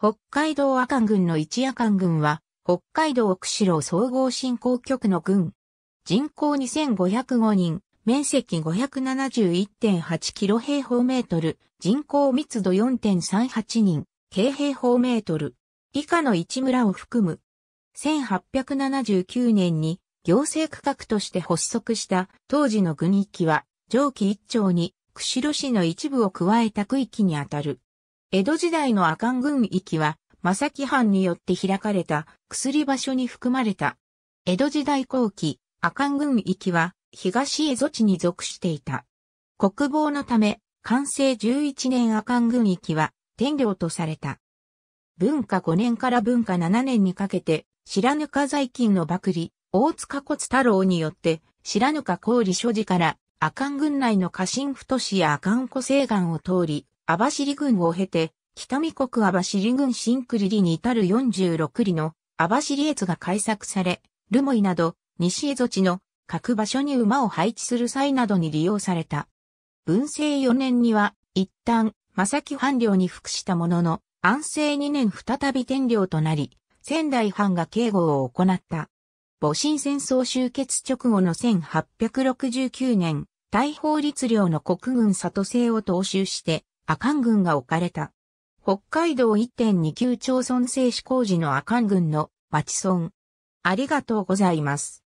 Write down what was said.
北海道阿寒郡の一夜寒郡は、北海道釧路総合振興局の郡。人口2505人、面積571.8キロ平方メートル、人口密度4.38人、京平方メートル。以下の一村を含む。1879年に行政区画として発足した当時の郡域は、上記一町に釧路市の一部を加えた区域にあたる。江戸時代の阿寒郡域は、正木藩によって開かれた薬場所に含まれた。江戸時代後期、阿寒郡域は東江戸地に属していた。国防のため、完成11年阿寒郡域は天領とされた。文化5年から文化7年にかけて、白糠在勤の幕利。大塚骨太郎によって、白糠氷所持から阿寒郡内の家臣太子や阿寒湖西岸を通り、網走郡を経て、北見国網走郡新栗里に至る46里の網走越が開削され、留萌など西江夷地の各場所に馬を配置する際などに利用された。文政4年には一旦正木藩領に服したものの、安政2年再び天領となり、仙台藩が警護を行った。戊辰戦争終結直後の1869年、大法律令の国軍里政を踏襲して、阿寒郡が置かれた。北海道1.29町村制施工時の阿寒郡の町村。ありがとうございます。